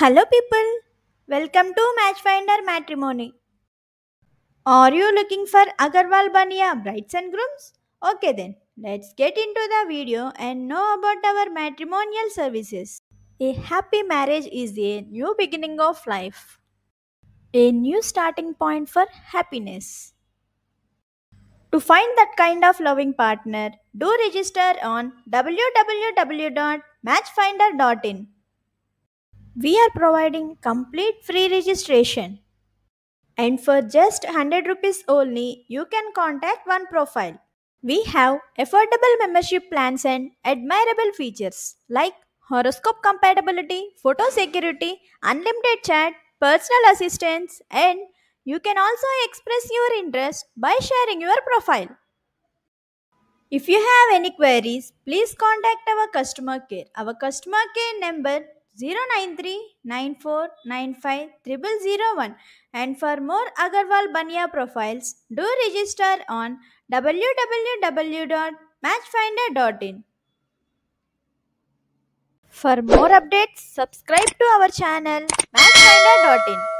Hello people, welcome to Matchfinder Matrimony. Are you looking for Agarwal Baniya brides and grooms? Okay then, let's get into the video and know about our matrimonial services. A happy marriage is a new beginning of life, a new starting point for happiness. To find that kind of loving partner, do register on www.matchfinder.in. We are providing complete free registration. And for just 100 rupees only, you can contact One Profile. We have affordable membership plans and admirable features like horoscope compatibility, photo security, unlimited chat, personal assistance, and you can also express your interest by sharing your profile. If you have any queries, please contact our customer care. Our customer care number Zero nine three nine four nine five triple zero one. and for more Agarwal Banya profiles do register on www.matchfinder.in For more updates subscribe to our channel matchfinder.in